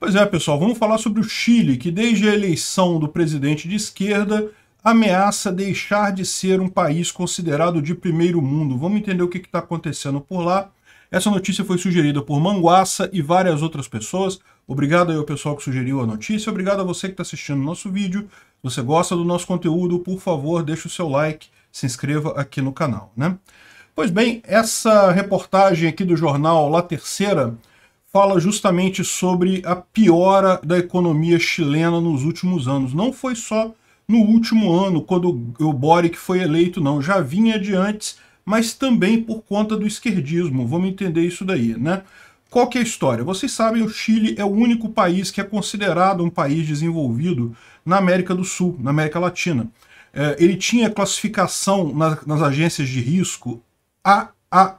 Pois é, pessoal, vamos falar sobre o Chile, que desde a eleição do presidente de esquerda ameaça deixar de ser um país considerado de primeiro mundo. Vamos entender o que está acontecendo por lá. Essa notícia foi sugerida por Manguaça e várias outras pessoas. Obrigado aí ao pessoal que sugeriu a notícia. Obrigado a você que está assistindo o nosso vídeo. Se você gosta do nosso conteúdo, por favor, deixe o seu like, se inscreva aqui no canal. Né? Pois bem, essa reportagem aqui do jornal La Terceira fala justamente sobre a piora da economia chilena nos últimos anos. Não foi só no último ano, quando o Boric foi eleito, não. Já vinha de antes, mas também por conta do esquerdismo. Vamos entender isso daí, né? Qual que é a história? Vocês sabem, o Chile é o único país que é considerado um país desenvolvido na América do Sul, na América Latina. É, ele tinha classificação nas, nas agências de risco A, A-.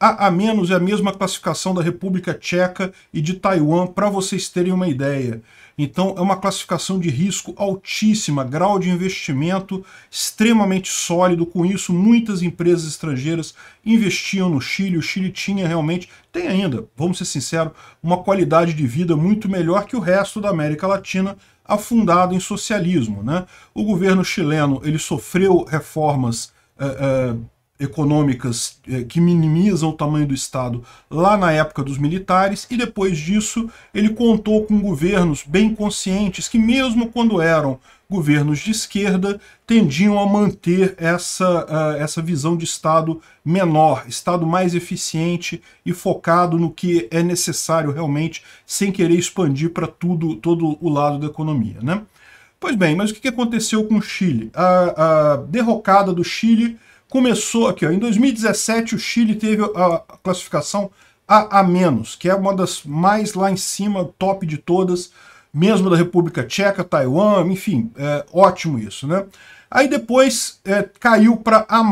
A a menos é a mesma classificação da República Tcheca e de Taiwan, para vocês terem uma ideia. Então é uma classificação de risco altíssima, grau de investimento extremamente sólido. Com isso, muitas empresas estrangeiras investiam no Chile. O Chile tinha realmente, tem ainda, vamos ser sinceros, uma qualidade de vida muito melhor que o resto da América Latina, afundado em socialismo. Né? O governo chileno ele sofreu reformas. Eh, eh, econômicas eh, que minimizam o tamanho do Estado lá na época dos militares, e depois disso ele contou com governos bem conscientes que, mesmo quando eram governos de esquerda, tendiam a manter essa, eh, essa visão de Estado menor, Estado mais eficiente e focado no que é necessário realmente, sem querer expandir para tudo todo o lado da economia. Né? Pois bem, mas o que aconteceu com o Chile? a, a derrocada do Chile começou aqui, ó, em 2017 o Chile teve a classificação AA-, que é uma das mais lá em cima, top de todas, mesmo da República Tcheca, Taiwan, enfim, é, ótimo isso, né? Aí depois é, caiu para A+,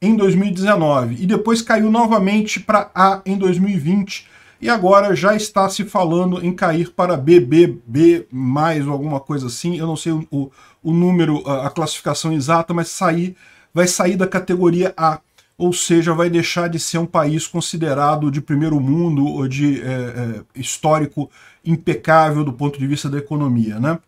em 2019, e depois caiu novamente para A em 2020, e agora já está se falando em cair para BBB+, mais ou alguma coisa assim, eu não sei o, o número, a classificação exata, mas sair vai sair da categoria A, ou seja, vai deixar de ser um país considerado de primeiro mundo ou de é, é, histórico impecável do ponto de vista da economia, né?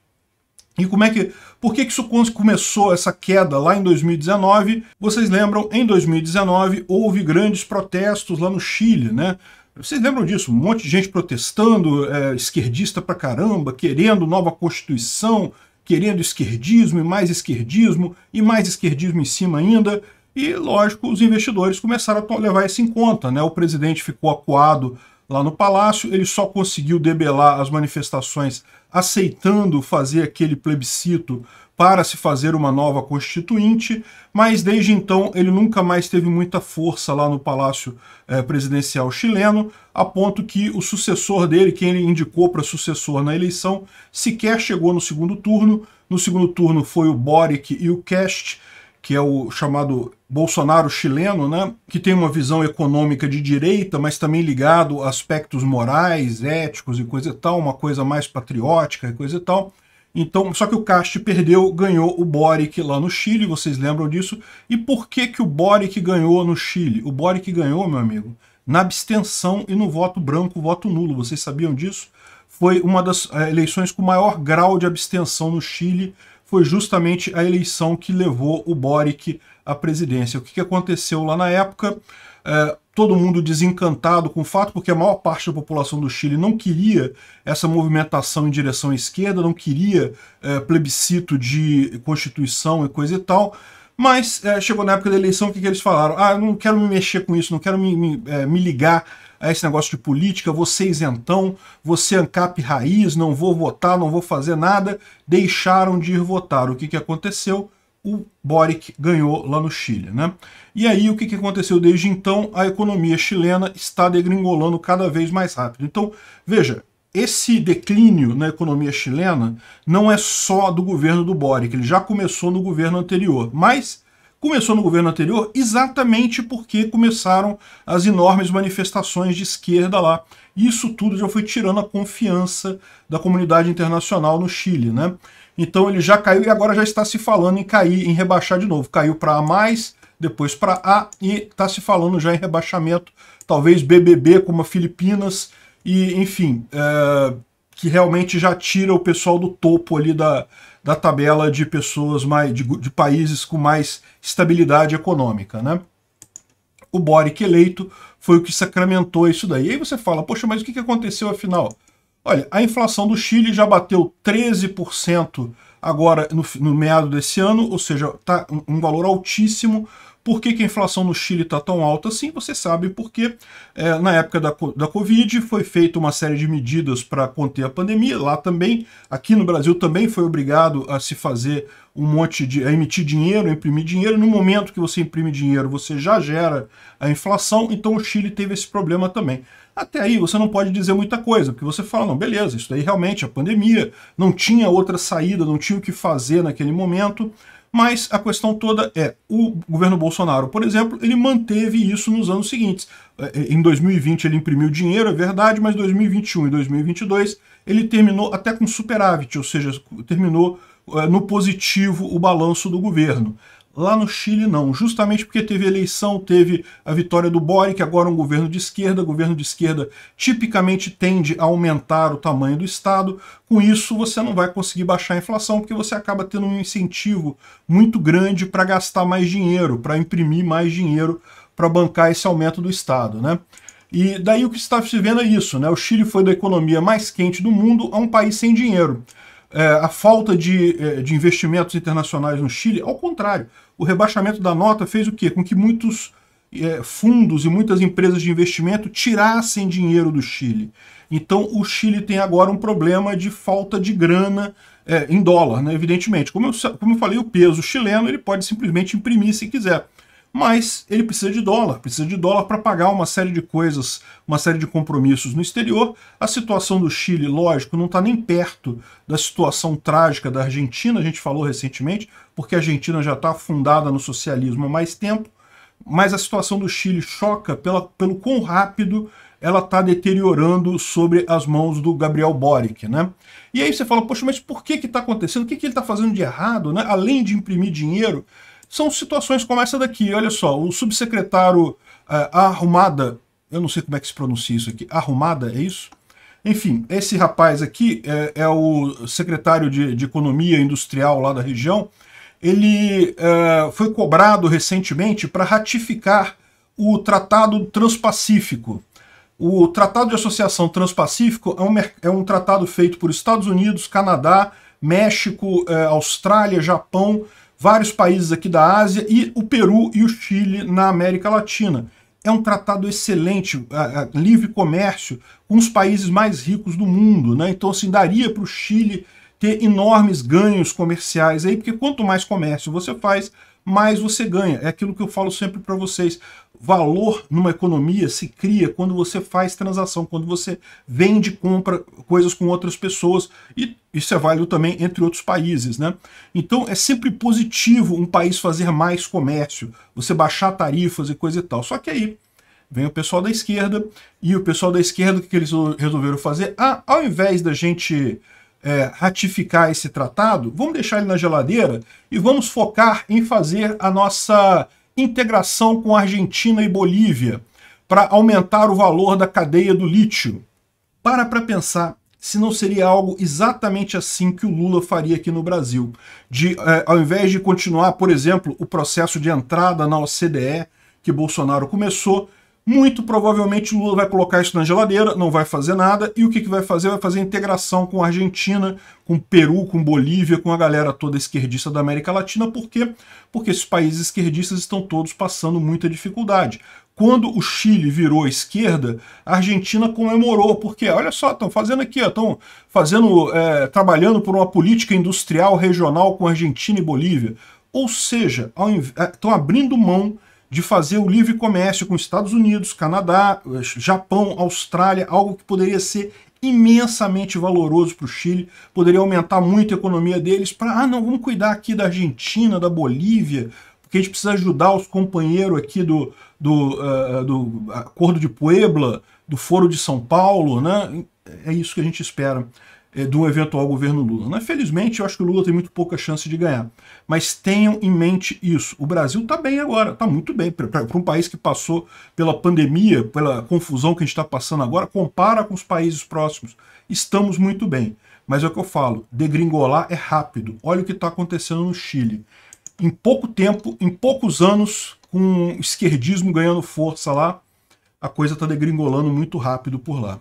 E como é que, por que, que isso começou essa queda lá em 2019? Vocês lembram, em 2019 houve grandes protestos lá no Chile, né? Vocês lembram disso? Um monte de gente protestando, é, esquerdista pra caramba, querendo nova constituição, querendo esquerdismo e mais esquerdismo e mais esquerdismo em cima ainda. E, lógico, os investidores começaram a levar isso em conta. Né? O presidente ficou acuado lá no palácio. Ele só conseguiu debelar as manifestações aceitando fazer aquele plebiscito para se fazer uma nova constituinte, mas desde então ele nunca mais teve muita força lá no Palácio eh, Presidencial chileno, a ponto que o sucessor dele, quem ele indicou para sucessor na eleição, sequer chegou no segundo turno. No segundo turno foi o Boric e o Cast, que é o chamado Bolsonaro chileno, né, que tem uma visão econômica de direita, mas também ligado a aspectos morais, éticos e coisa e tal, uma coisa mais patriótica e coisa e tal. Então, só que o Cast perdeu, ganhou o Boric lá no Chile, vocês lembram disso? E por que que o Boric ganhou no Chile? O Boric ganhou, meu amigo, na abstenção e no voto branco, voto nulo. Vocês sabiam disso? Foi uma das eh, eleições com maior grau de abstenção no Chile foi justamente a eleição que levou o Boric à presidência. O que, aconteceu lá na época? É, todo mundo desencantado com o fato, porque a maior parte da população do Chile não queria essa movimentação em direção à esquerda, não queria é, plebiscito de constituição e coisa e tal. Mas é, chegou na época da eleição, o que, que eles falaram? Ah, não quero me mexer com isso, não quero me, me, é, me ligar a esse negócio de política, você é isentão, você é ANCAP raiz, não vou votar, não vou fazer nada. Deixaram de ir votar. O que, que aconteceu? O Boric ganhou lá no Chile. Né? E aí, o que, que aconteceu desde então? A economia chilena está degringolando cada vez mais rápido. Então, veja, esse declínio na economia chilena não é só do governo do Boric, ele já começou no governo anterior, mas começou no governo anterior exatamente porque começaram as enormes manifestações de esquerda lá. Isso tudo já foi tirando a confiança da comunidade internacional no Chile, né? Então ele já caiu e agora já está se falando em cair, em rebaixar de novo. Caiu para A+, mais, depois para A e está se falando já em rebaixamento, talvez BBB como a Filipinas, e enfim, é, que realmente já tira o pessoal do topo ali da, da tabela de pessoas mais de, de países com mais estabilidade econômica, né? O Boric eleito foi o que sacramentou isso daí. E aí você fala, poxa, mas o que aconteceu afinal? Olha, a inflação do Chile já bateu 13% agora no, no meado desse ano, ou seja, tá um valor altíssimo. Por que, que a inflação no Chile está tão alta assim? Você sabe porque é, na época da, da Covid foi feita uma série de medidas para conter a pandemia. Lá também, aqui no Brasil também foi obrigado a se fazer um monte de. a emitir dinheiro, imprimir dinheiro. No momento que você imprime dinheiro, você já gera a inflação, então o Chile teve esse problema também. Até aí você não pode dizer muita coisa, porque você fala, não, beleza, isso daí realmente é pandemia, não tinha outra saída, não tinha o que fazer naquele momento, mas a questão toda é, o governo Bolsonaro, por exemplo, ele manteve isso nos anos seguintes. É, em 2020 ele imprimiu dinheiro, é verdade, mas 2021 e 2022 ele terminou até com superávit, ou seja, terminou é, no positivo o balanço do governo. Lá no Chile, não. Justamente porque teve eleição, teve a vitória do Boric, agora um governo de esquerda. O governo de esquerda tipicamente tende a aumentar o tamanho do Estado. Com isso, você não vai conseguir baixar a inflação, porque você acaba tendo um incentivo muito grande para gastar mais dinheiro, para imprimir mais dinheiro para bancar esse aumento do Estado. Né? E daí o que está se vendo é isso. Né? O Chile foi da economia mais quente do mundo a um país sem dinheiro. É, a falta de, é, de investimentos internacionais no Chile, ao contrário, o rebaixamento da nota fez o quê? Com que muitos é, fundos e muitas empresas de investimento tirassem dinheiro do Chile. Então o Chile tem agora um problema de falta de grana é, em dólar, né? evidentemente. Como eu, como eu falei, o peso chileno ele pode simplesmente imprimir se quiser mas ele precisa de dólar, precisa de dólar para pagar uma série de coisas, uma série de compromissos no exterior. A situação do Chile, lógico, não está nem perto da situação trágica da Argentina, a gente falou recentemente, porque a Argentina já está afundada no socialismo há mais tempo, mas a situação do Chile choca pela, pelo quão rápido ela está deteriorando sobre as mãos do Gabriel Boric, né? E aí você fala, poxa, mas por que que está acontecendo? O que, que ele está fazendo de errado, né? Além de imprimir dinheiro, são situações como essa daqui. Olha só, o subsecretário é, Arrumada, eu não sei como é que se pronuncia isso aqui, Arrumada, é isso? Enfim, esse rapaz aqui é, é o secretário de, de, Economia Industrial lá da região. Ele é, foi cobrado recentemente para ratificar o Tratado Transpacífico. O Tratado de Associação Transpacífico é um, é um tratado feito por Estados Unidos, Canadá, México, é, Austrália, Japão, vários países aqui da Ásia e o Peru e o Chile na América Latina. É um tratado excelente, é, é, livre comércio com os países mais ricos do mundo. Né? Então, assim, daria para o Chile ter enormes ganhos comerciais aí, porque quanto mais comércio você faz, mais você ganha. É aquilo que eu falo sempre para vocês valor numa economia se cria quando você faz transação, quando você vende, compra coisas com outras pessoas, e isso é válido também entre outros países, né? Então é sempre positivo um país fazer mais comércio, você baixar tarifas e coisa e tal. Só que aí vem o pessoal da esquerda, e o pessoal da esquerda, o que eles resolveram fazer? Ah, ao invés da gente é, ratificar esse tratado, vamos deixar ele na geladeira e vamos focar em fazer a nossa integração com Argentina e Bolívia para aumentar o valor da cadeia do lítio. Para para pensar se não seria algo exatamente assim que o Lula faria aqui no Brasil. De, eh, ao invés de continuar, por exemplo, o processo de entrada na OCDE que Bolsonaro começou, muito provavelmente o Lula vai colocar isso na geladeira, não vai fazer nada. E o que, que vai fazer? Vai fazer integração com a Argentina, com o Peru, com Bolívia, com a galera toda esquerdista da América Latina. Por quê? Porque esses países esquerdistas estão todos passando muita dificuldade. Quando o Chile virou esquerda, a Argentina comemorou, porque olha só, estão fazendo aqui, estão fazendo, é, trabalhando por uma política industrial regional com a Argentina e Bolívia. Ou seja, estão é, abrindo mão de fazer o livre comércio com Estados Unidos, Canadá, Japão, Austrália, algo que poderia ser imensamente valoroso para o Chile, poderia aumentar muito a economia deles para, ah, não, vamos cuidar aqui da Argentina, da Bolívia, porque a gente precisa ajudar os companheiros aqui do, do, uh, do Acordo de Puebla, do Foro de São Paulo, né? É isso que a gente espera é, de um eventual governo Lula. Né? Felizmente, eu acho que o Lula tem muito pouca chance de ganhar. Mas tenham em mente isso. O Brasil está bem agora, está muito bem. Para um país que passou pela pandemia, pela confusão que a gente está passando agora, compara com os países próximos. Estamos muito bem. Mas é o que eu falo, degringolar é rápido. Olha o que está acontecendo no Chile. Em pouco tempo, em poucos anos, com o esquerdismo ganhando força lá, a coisa está degringolando muito rápido por lá.